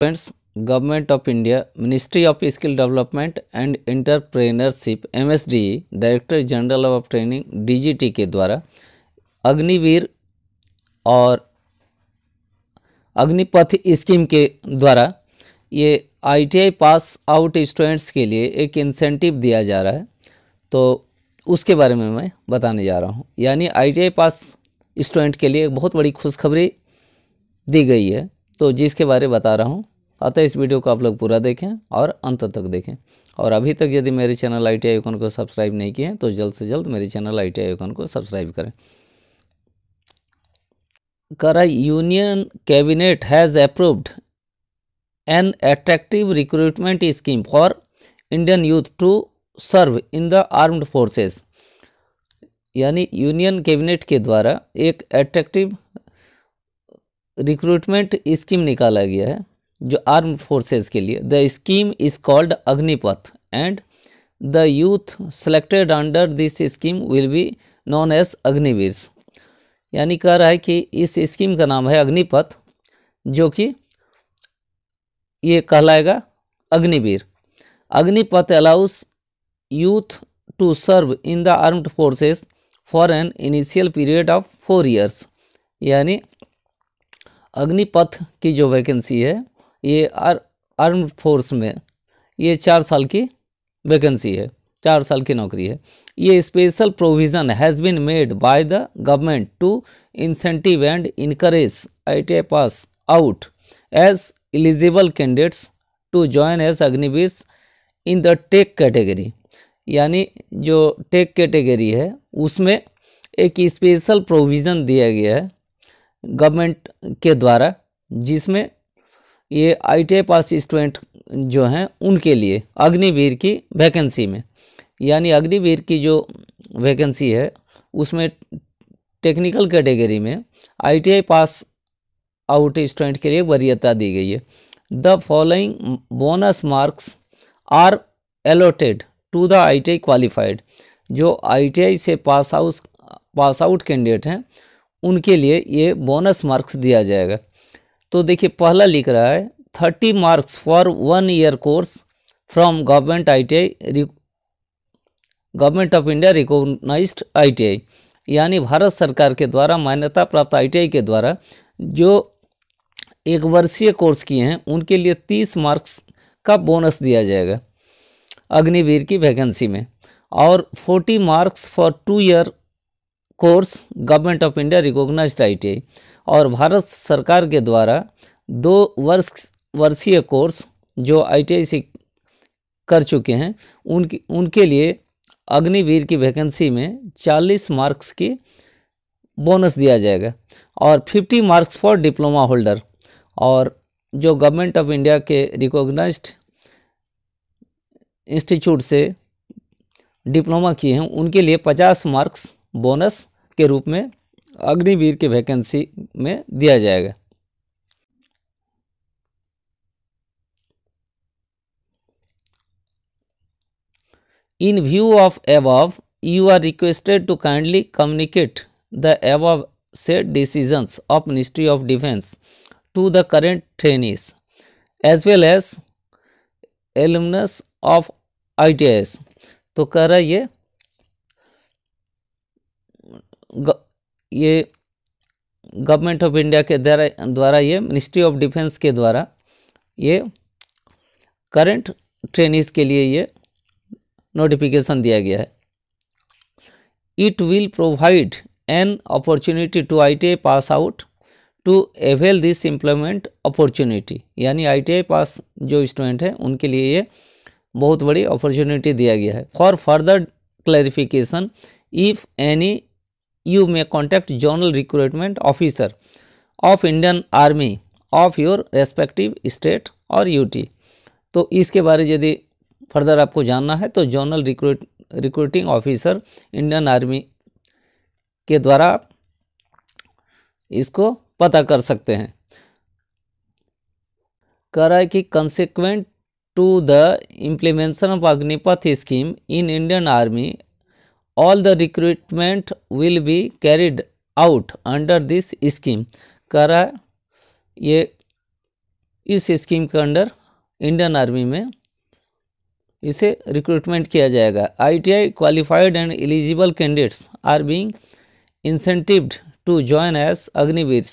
Friends government of India ministry of skill development and entrepreneurship M director general of training DGT के द्वारा अग्निवीर और Agnipath scheme के द्वारा ये आईटीआई पास आउट स्टूडेंट्स के लिए एक इंसेंटिव दिया जा रहा है तो उसके बारे में मैं बताने जा रहा हूँ यानी आई पास स्टूडेंट के लिए एक बहुत बड़ी खुशखबरी दी गई है तो जिसके बारे में बता रहा हूँ अतः इस वीडियो को आप लोग पूरा देखें और अंत तक देखें और अभी तक यदि मेरे चैनल आई टी को सब्सक्राइब नहीं किए तो जल्द से जल्द मेरे चैनल आई टी को सब्सक्राइब करें करा union cabinet has approved an attractive recruitment scheme for Indian youth to serve in the armed forces यानी यूनियन कैबिनेट के द्वारा एक अट्रैक्टिव रिक्रूटमेंट स्कीम निकाला गया है जो आर्म फोर्सेस के लिए the scheme is called Agnipath and the youth selected under this scheme will be known as Agniveers यानी कह रहा है कि इस स्कीम का नाम है अग्निपथ जो कि ये कहलाएगा Agniveer Agnipath allows youth to serve in the armed forces for an initial period of four years यानी अग्निपथ की जो वैकेंसी है ये आर आर्म फोर्स में ये चार साल की वैकेंसी है चार साल की नौकरी है ये special provision has been made by the government to incentive and encourage I T pass out as eligible candidates to join as Agniveers in the tech category यानी जो टेक कैटेगरी है उसमें एक स्पेशल प्रोविज़न दिया गया है गवर्नमेंट के द्वारा जिसमें ये आई पास स्टूडेंट जो हैं उनके लिए अग्निवीर की वैकेंसी में यानी अग्निवीर की जो वैकेंसी है उसमें टेक्निकल कैटेगरी में आई पास आउट स्टूडेंट के लिए वरीयता दी गई है the following bonus marks are allotted to the I qualified जो आई से pass out pass out candidate हैं उनके लिए ये बोनस मार्क्स दिया जाएगा तो देखिए पहला लिख रहा है thirty marks for one year course from government I T government of India recognised I यानी भारत सरकार के द्वारा मान्यता प्राप्त आई के द्वारा जो एक वर्षीय कोर्स किए हैं उनके लिए तीस मार्क्स का बोनस दिया जाएगा अग्निवीर की वैकेंसी में और forty marks for two year course government of India recognise I और भारत सरकार के द्वारा दो वर्ष वर्षीय कोर्स जो आई से कर चुके हैं उनकी उनके लिए अग्निवीर की वैकेंसी में 40 मार्क्स की बोनस दिया जाएगा और 50 मार्क्स फॉर डिप्लोमा होल्डर और जो गवर्नमेंट ऑफ इंडिया के रिकॉग्नाइज्ड इंस्टीट्यूट से डिप्लोमा किए हैं उनके लिए 50 मार्क्स बोनस के रूप में अग्निवीर के वैकेंसी में दिया जाएगा in view of above you are requested to kindly communicate the above set decisions of ministry of defence to the current trainees as well as alums of I T I S तो कह रहा है ये ये government of India के द्वारा द्वारा ये मिनिस्ट्री ऑफ डिफेंस के द्वारा ये करंट ट्रेनिज के लिए ये नोटिफिकेशन दिया गया है it will provide an opportunity to I pass out to avail this employment opportunity यानी आई पास जो स्टूडेंट हैं उनके लिए ये बहुत बड़ी अपॉर्चुनिटी दिया गया है for further clarification if any you may zonal recruitment officer of Indian army of your respective state और or UT. तो इसके बारे यदि फर्दर आपको जानना है तो zonal recruit recruiting officer Indian army के द्वारा आप इसको पता कर सकते हैं करा कि consequent to the implementation of Agnipath scheme in Indian army all the recruitment will be carried out under this scheme करा ये इस स्कीम के अंडर इंडियन आर्मी में इसे रिक्रूटमेंट किया जाएगा I T I qualified and eligible candidates are being incentivised to join as Agniveers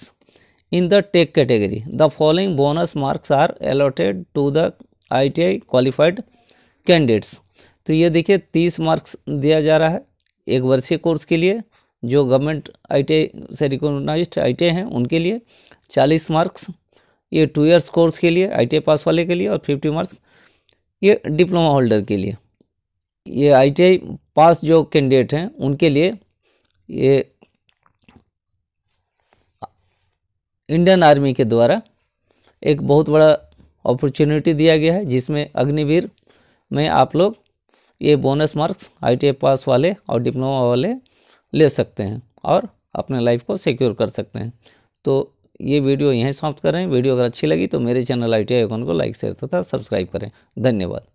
in the tech category the following bonus marks are allotted to the I T I qualified candidates तो ये देखिए तीस marks दिया जा रहा है एक वर्षीय कोर्स के लिए जो गवर्नमेंट आई टी आई से रिकोगनाइज आई टी हैं उनके लिए चालीस मार्क्स ये टू ईयर्स कोर्स के लिए आई पास वाले के लिए और फिफ्टी मार्क्स ये डिप्लोमा होल्डर के लिए ये आई पास जो कैंडिडेट हैं उनके लिए ये इंडियन आर्मी के द्वारा एक बहुत बड़ा अपॉर्चुनिटी दिया गया है जिसमें अग्निवीर में आप लोग ये बोनस मार्क्स आई पास वाले और डिप्लोमा वाले ले सकते हैं और अपने लाइफ को सिक्योर कर सकते हैं तो ये वीडियो यहीं समाप्त करें वीडियो अगर अच्छी लगी तो मेरे चैनल आई टी को लाइक शेयर तथा सब्सक्राइब करें धन्यवाद